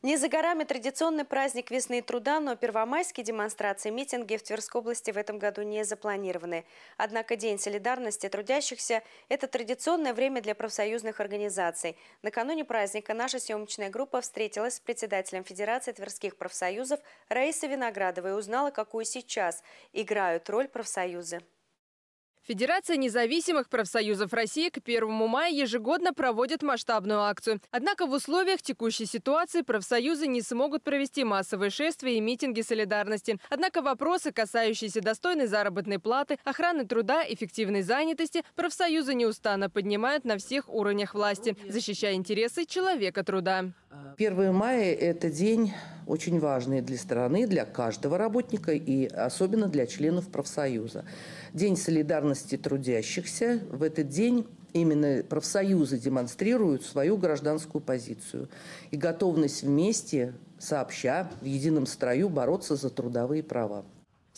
Не за горами традиционный праздник весны и труда, но первомайские демонстрации, митинги в Тверской области в этом году не запланированы. Однако День солидарности трудящихся – это традиционное время для профсоюзных организаций. Накануне праздника наша съемочная группа встретилась с председателем Федерации Тверских профсоюзов Раисой Виноградовой и узнала, какую сейчас играют роль профсоюзы. Федерация независимых профсоюзов России к 1 мая ежегодно проводит масштабную акцию. Однако в условиях текущей ситуации профсоюзы не смогут провести массовые шествия и митинги солидарности. Однако вопросы, касающиеся достойной заработной платы, охраны труда, эффективной занятости, профсоюзы неустанно поднимают на всех уровнях власти, защищая интересы человека труда. 1 мая – это день очень важные для страны, для каждого работника и особенно для членов профсоюза. День солидарности трудящихся. В этот день именно профсоюзы демонстрируют свою гражданскую позицию и готовность вместе, сообща, в едином строю бороться за трудовые права.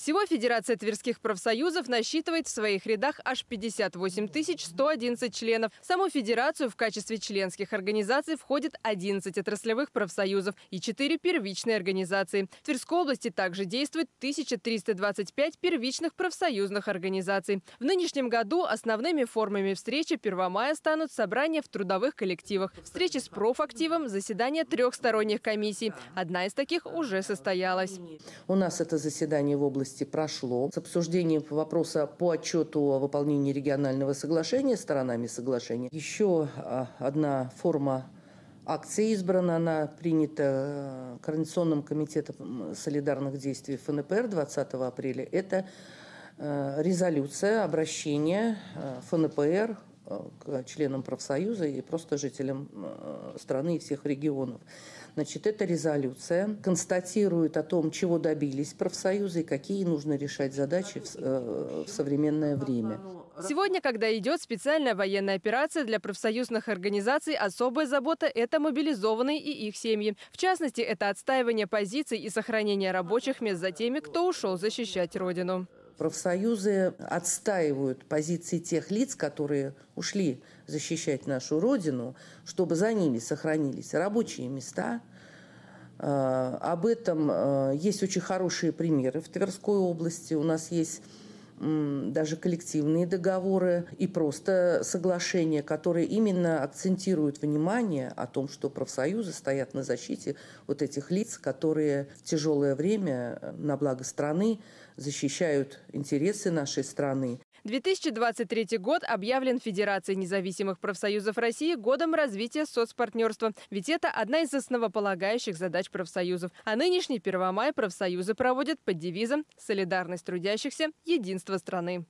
Всего Федерация Тверских профсоюзов насчитывает в своих рядах аж 58 111 членов. В саму федерацию в качестве членских организаций входит 11 отраслевых профсоюзов и 4 первичные организации. В Тверской области также действует 1325 первичных профсоюзных организаций. В нынешнем году основными формами встречи Первомая станут собрания в трудовых коллективах, встречи с профактивом, заседания трехсторонних комиссий. Одна из таких уже состоялась. У нас это заседание в области области прошло. С обсуждением вопроса по отчету о выполнении регионального соглашения сторонами соглашения. Еще а, одна форма акции избрана, она принята э, Координационным комитетом солидарных действий ФНПР 20 апреля. Это э, резолюция, обращение э, ФНПР Э, членам профсоюза и просто жителям э, страны и всех регионов. Значит, эта резолюция констатирует о том, чего добились профсоюзы и какие нужно решать задачи в, э, в современное время. Сегодня, когда идет специальная военная операция для профсоюзных организаций, особая забота – это мобилизованные и их семьи. В частности, это отстаивание позиций и сохранение рабочих мест за теми, кто ушел защищать Родину профсоюзы отстаивают позиции тех лиц, которые ушли защищать нашу Родину, чтобы за ними сохранились рабочие места. А, об этом э, есть очень хорошие примеры в Тверской области. У нас есть даже коллективные договоры и просто соглашения, которые именно акцентируют внимание о том, что профсоюзы стоят на защите вот этих лиц, которые в тяжелое время на благо страны защищают интересы нашей страны 2023 год объявлен Федерацией независимых профсоюзов России годом развития соцпартнерства, ведь это одна из основополагающих задач профсоюзов. А нынешний 1 мая профсоюзы проводят под девизом «Солидарность трудящихся – единство страны».